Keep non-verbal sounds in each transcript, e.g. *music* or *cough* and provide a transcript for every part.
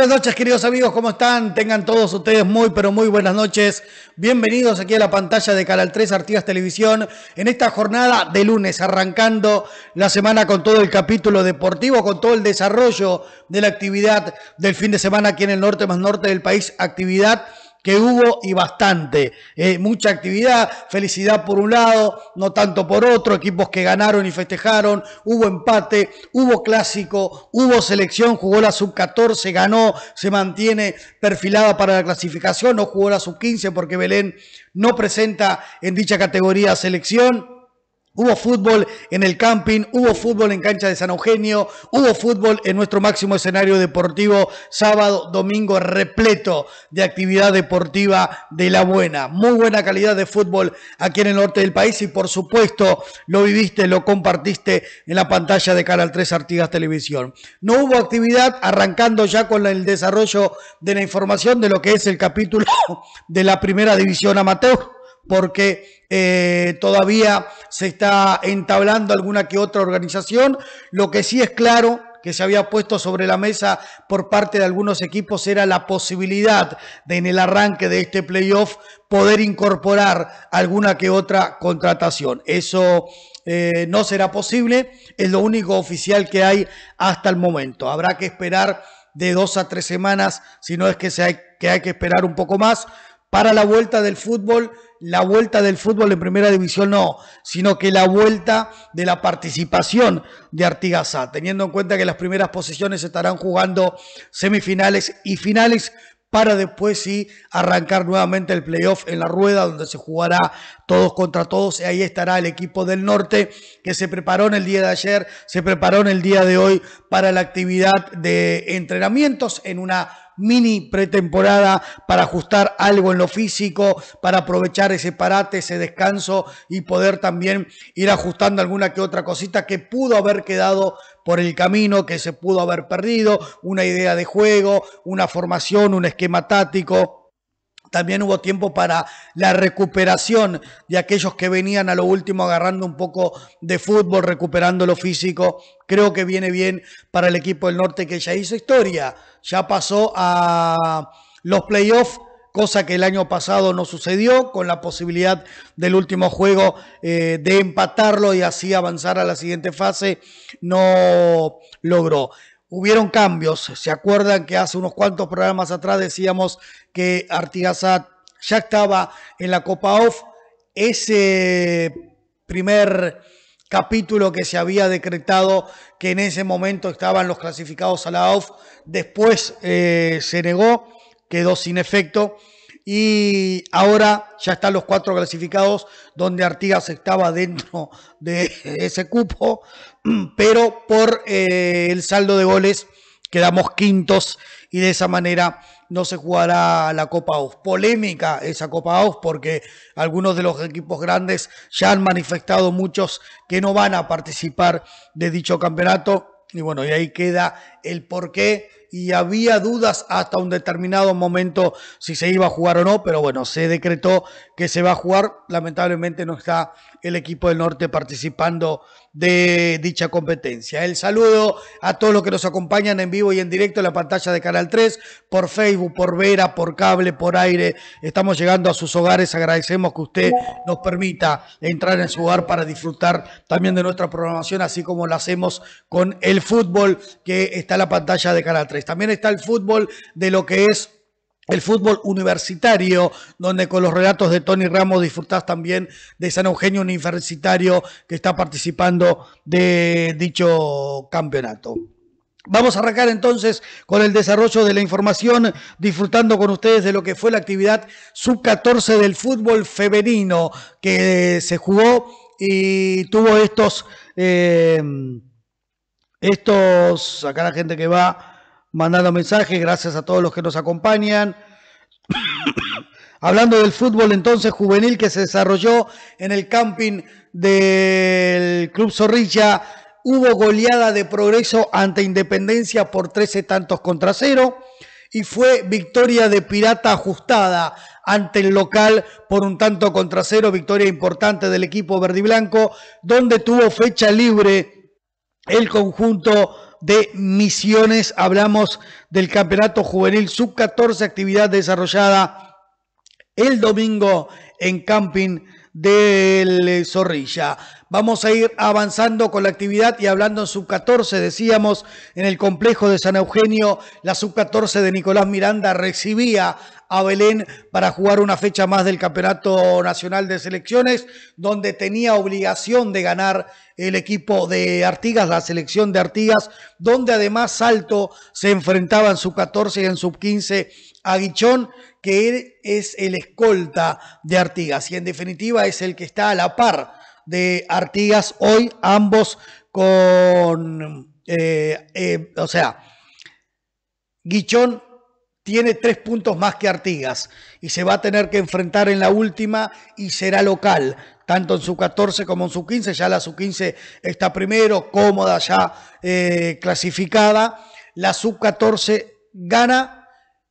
Buenas noches, queridos amigos, ¿cómo están? Tengan todos ustedes muy, pero muy buenas noches. Bienvenidos aquí a la pantalla de Canal 3 Artigas Televisión en esta jornada de lunes, arrancando la semana con todo el capítulo deportivo, con todo el desarrollo de la actividad del fin de semana aquí en el norte más norte del país, actividad que hubo y bastante. Eh, mucha actividad, felicidad por un lado, no tanto por otro, equipos que ganaron y festejaron, hubo empate, hubo clásico, hubo selección, jugó la sub-14, ganó, se mantiene perfilada para la clasificación, no jugó la sub-15 porque Belén no presenta en dicha categoría selección. Hubo fútbol en el camping, hubo fútbol en cancha de San Eugenio, hubo fútbol en nuestro máximo escenario deportivo, sábado, domingo, repleto de actividad deportiva de la buena. Muy buena calidad de fútbol aquí en el norte del país y por supuesto lo viviste, lo compartiste en la pantalla de Canal 3 Artigas Televisión. No hubo actividad arrancando ya con el desarrollo de la información de lo que es el capítulo de la primera división amateur porque eh, todavía se está entablando alguna que otra organización. Lo que sí es claro que se había puesto sobre la mesa por parte de algunos equipos era la posibilidad de en el arranque de este playoff poder incorporar alguna que otra contratación. Eso eh, no será posible, es lo único oficial que hay hasta el momento. Habrá que esperar de dos a tres semanas, si no es que, se que hay que esperar un poco más para la vuelta del fútbol la vuelta del fútbol en primera división no, sino que la vuelta de la participación de Artigasá, teniendo en cuenta que las primeras posiciones estarán jugando semifinales y finales para después sí arrancar nuevamente el playoff en la rueda donde se jugará todos contra todos y ahí estará el equipo del norte que se preparó en el día de ayer, se preparó en el día de hoy para la actividad de entrenamientos en una mini pretemporada para ajustar algo en lo físico, para aprovechar ese parate, ese descanso y poder también ir ajustando alguna que otra cosita que pudo haber quedado por el camino, que se pudo haber perdido, una idea de juego, una formación, un esquema táctico también hubo tiempo para la recuperación de aquellos que venían a lo último agarrando un poco de fútbol, recuperando lo físico. Creo que viene bien para el equipo del norte que ya hizo historia, ya pasó a los playoffs, cosa que el año pasado no sucedió, con la posibilidad del último juego eh, de empatarlo y así avanzar a la siguiente fase, no logró hubieron cambios. ¿Se acuerdan que hace unos cuantos programas atrás decíamos que Artigasat ya estaba en la Copa Off? Ese primer capítulo que se había decretado que en ese momento estaban los clasificados a la OFF, después eh, se negó, quedó sin efecto y ahora ya están los cuatro clasificados, donde Artigas estaba dentro de ese cupo, *clears throat* pero por eh, el saldo de goles quedamos quintos y de esa manera no se jugará la Copa AUS. Polémica esa Copa AUS porque algunos de los equipos grandes ya han manifestado muchos que no van a participar de dicho campeonato. Y bueno, y ahí queda el porqué y había dudas hasta un determinado momento si se iba a jugar o no, pero bueno, se decretó que se va a jugar. Lamentablemente no está el equipo del norte participando de dicha competencia. El saludo a todos los que nos acompañan en vivo y en directo en la pantalla de Canal 3, por Facebook, por Vera, por cable, por aire. Estamos llegando a sus hogares. Agradecemos que usted nos permita entrar en su hogar para disfrutar también de nuestra programación, así como lo hacemos con el fútbol que está en la pantalla de Canal 3. También está el fútbol de lo que es el fútbol universitario, donde con los relatos de Tony Ramos disfrutás también de San Eugenio Universitario que está participando de dicho campeonato. Vamos a arrancar entonces con el desarrollo de la información, disfrutando con ustedes de lo que fue la actividad sub-14 del fútbol femenino que se jugó y tuvo estos, eh, estos, acá la gente que va, mandando mensajes. Gracias a todos los que nos acompañan. *coughs* Hablando del fútbol entonces juvenil que se desarrolló en el camping del Club Zorrilla, hubo goleada de progreso ante Independencia por 13 tantos contra cero y fue victoria de Pirata ajustada ante el local por un tanto contra cero, victoria importante del equipo verdiblanco, donde tuvo fecha libre el conjunto de Misiones. Hablamos del Campeonato Juvenil Sub-14, actividad desarrollada el domingo en Camping del Zorrilla. Vamos a ir avanzando con la actividad y hablando en sub-14, decíamos, en el complejo de San Eugenio, la sub-14 de Nicolás Miranda recibía a Belén para jugar una fecha más del Campeonato Nacional de Selecciones, donde tenía obligación de ganar el equipo de Artigas, la selección de Artigas, donde además Salto se enfrentaba en sub-14 y en sub-15 a Guichón, que es el escolta de Artigas y en definitiva es el que está a la par de Artigas hoy, ambos con, eh, eh, o sea, Guichón tiene tres puntos más que Artigas y se va a tener que enfrentar en la última y será local, tanto en su 14 como en su 15, ya la sub 15 está primero, cómoda ya eh, clasificada, la sub 14 gana,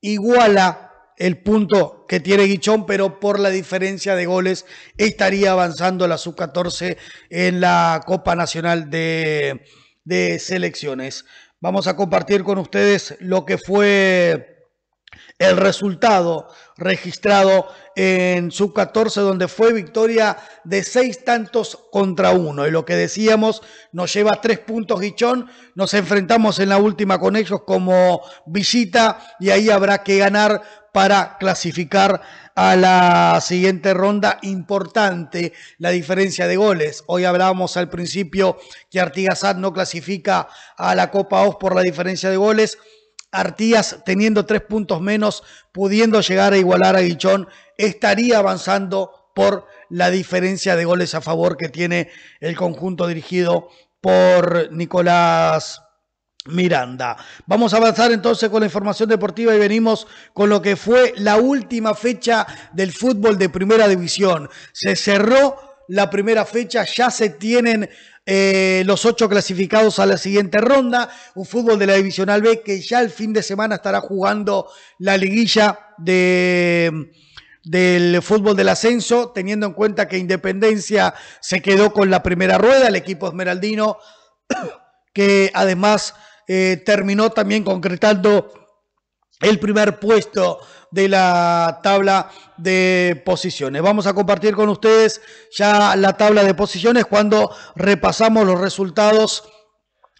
iguala el punto que tiene Guichón, pero por la diferencia de goles estaría avanzando la sub-14 en la Copa Nacional de, de Selecciones. Vamos a compartir con ustedes lo que fue el resultado registrado en sub 14, donde fue victoria de seis tantos contra uno. Y lo que decíamos, nos lleva tres puntos Guichón. Nos enfrentamos en la última con ellos como visita y ahí habrá que ganar para clasificar a la siguiente ronda. Importante la diferencia de goles. Hoy hablábamos al principio que Artigasat no clasifica a la Copa OS por la diferencia de goles. Artigas teniendo tres puntos menos, pudiendo llegar a igualar a Guichón estaría avanzando por la diferencia de goles a favor que tiene el conjunto dirigido por Nicolás Miranda. Vamos a avanzar entonces con la información deportiva y venimos con lo que fue la última fecha del fútbol de primera división. Se cerró la primera fecha, ya se tienen eh, los ocho clasificados a la siguiente ronda, un fútbol de la Divisional B que ya el fin de semana estará jugando la liguilla de del fútbol del ascenso, teniendo en cuenta que Independencia se quedó con la primera rueda, el equipo esmeraldino, *coughs* que además eh, terminó también concretando el primer puesto de la tabla de posiciones. Vamos a compartir con ustedes ya la tabla de posiciones cuando repasamos los resultados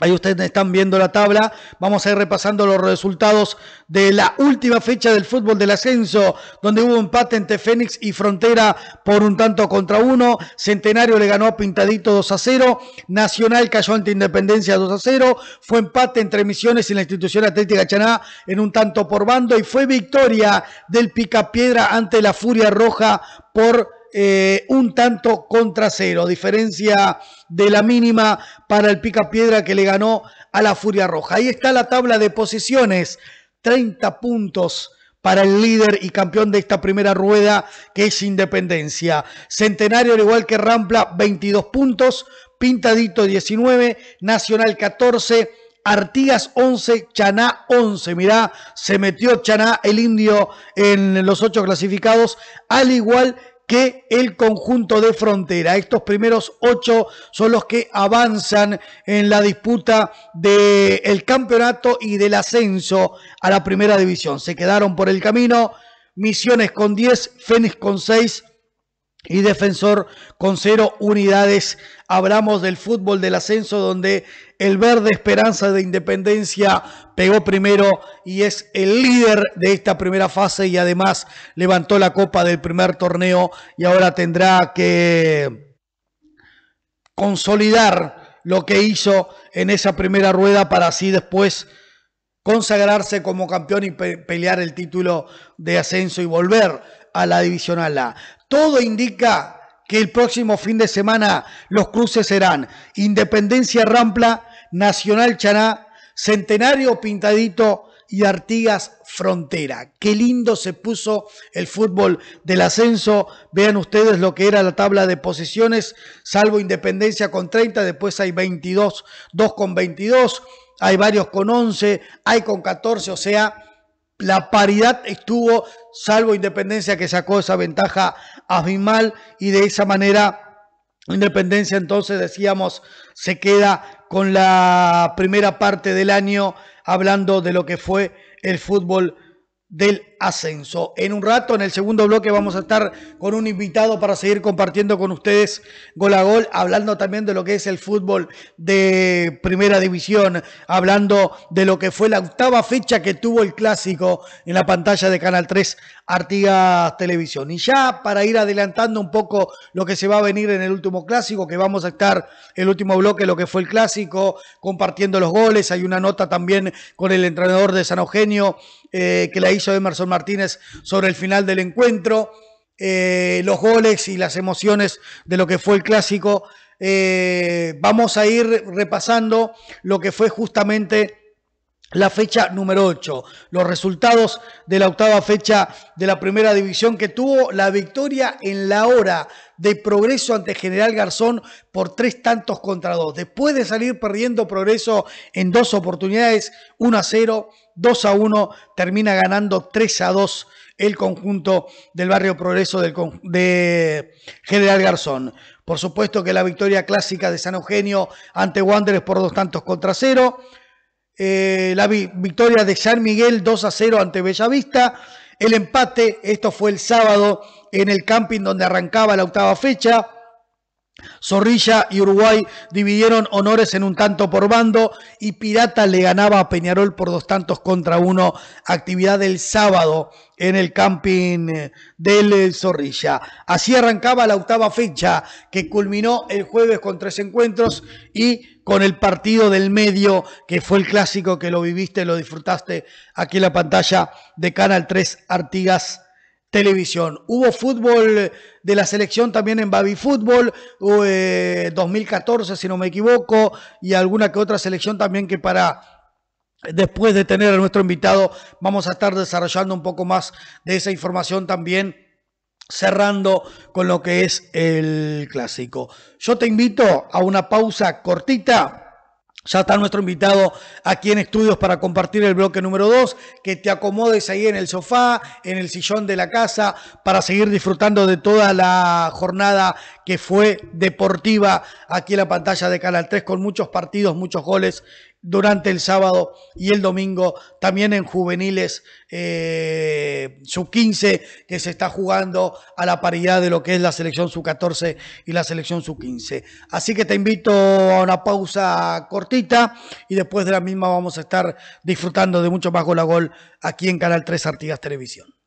Ahí ustedes están viendo la tabla. Vamos a ir repasando los resultados de la última fecha del fútbol del ascenso, donde hubo empate entre Fénix y Frontera por un tanto contra uno. Centenario le ganó a Pintadito 2 a 0. Nacional cayó ante Independencia 2 a 0. Fue empate entre Misiones y la institución Atlética Chaná en un tanto por bando. Y fue victoria del Picapiedra ante la Furia Roja por eh, un tanto contra cero, a diferencia de la mínima para el Picapiedra que le ganó a la Furia Roja. Ahí está la tabla de posiciones, 30 puntos para el líder y campeón de esta primera rueda, que es Independencia. Centenario, al igual que Rampla, 22 puntos, Pintadito 19, Nacional 14, Artigas 11, Chaná 11. Mirá, se metió Chaná, el indio, en los ocho clasificados, al igual que el conjunto de frontera. Estos primeros ocho son los que avanzan en la disputa del campeonato y del ascenso a la primera división. Se quedaron por el camino Misiones con 10, Fénix con 6, y defensor con cero unidades. Hablamos del fútbol del ascenso donde el verde Esperanza de Independencia pegó primero y es el líder de esta primera fase y además levantó la copa del primer torneo y ahora tendrá que consolidar lo que hizo en esa primera rueda para así después consagrarse como campeón y pelear el título de ascenso y volver a la división A. Todo indica que el próximo fin de semana los cruces serán Independencia Rampla, Nacional Chaná, Centenario Pintadito y Artigas Frontera. Qué lindo se puso el fútbol del ascenso. Vean ustedes lo que era la tabla de posiciones, salvo Independencia con 30, después hay 22, 2 con 22, hay varios con 11, hay con 14, o sea, la paridad estuvo salvo Independencia que sacó esa ventaja abismal y de esa manera Independencia entonces decíamos se queda con la primera parte del año hablando de lo que fue el fútbol del ascenso. En un rato, en el segundo bloque, vamos a estar con un invitado para seguir compartiendo con ustedes gol a gol, hablando también de lo que es el fútbol de primera división, hablando de lo que fue la octava fecha que tuvo el clásico en la pantalla de Canal 3 Artigas Televisión. Y ya para ir adelantando un poco lo que se va a venir en el último clásico, que vamos a estar el último bloque, lo que fue el clásico, compartiendo los goles. Hay una nota también con el entrenador de San Eugenio eh, que la hizo Emerson Martínez sobre el final del encuentro, eh, los goles y las emociones de lo que fue el clásico. Eh, vamos a ir repasando lo que fue justamente la fecha número 8. Los resultados de la octava fecha de la primera división que tuvo la victoria en la hora de progreso ante General Garzón por tres tantos contra dos. Después de salir perdiendo progreso en dos oportunidades, 1 a 0, 2 a 1, termina ganando 3 a 2 el conjunto del barrio Progreso del, de General Garzón. Por supuesto que la victoria clásica de San Eugenio ante Wanderers por dos tantos contra cero. Eh, la victoria de San Miguel 2 a 0 ante Bellavista, el empate, esto fue el sábado en el camping donde arrancaba la octava fecha. Zorrilla y Uruguay dividieron honores en un tanto por bando y Pirata le ganaba a Peñarol por dos tantos contra uno. Actividad del sábado en el camping eh, del eh, Zorrilla. Así arrancaba la octava fecha que culminó el jueves con tres encuentros y con el partido del medio, que fue el clásico que lo viviste, lo disfrutaste aquí en la pantalla de Canal 3 Artigas Televisión. Hubo fútbol de la selección también en Baby Fútbol, 2014 eh, si no me equivoco, y alguna que otra selección también que para después de tener a nuestro invitado vamos a estar desarrollando un poco más de esa información también cerrando con lo que es el clásico. Yo te invito a una pausa cortita. Ya está nuestro invitado aquí en estudios para compartir el bloque número 2, que te acomodes ahí en el sofá, en el sillón de la casa, para seguir disfrutando de toda la jornada que fue deportiva aquí en la pantalla de Canal 3, con muchos partidos, muchos goles durante el sábado y el domingo, también en juveniles eh, sub-15, que se está jugando a la paridad de lo que es la selección sub-14 y la selección sub-15. Así que te invito a una pausa cortita y después de la misma vamos a estar disfrutando de mucho más gol a gol aquí en Canal 3 Artigas Televisión.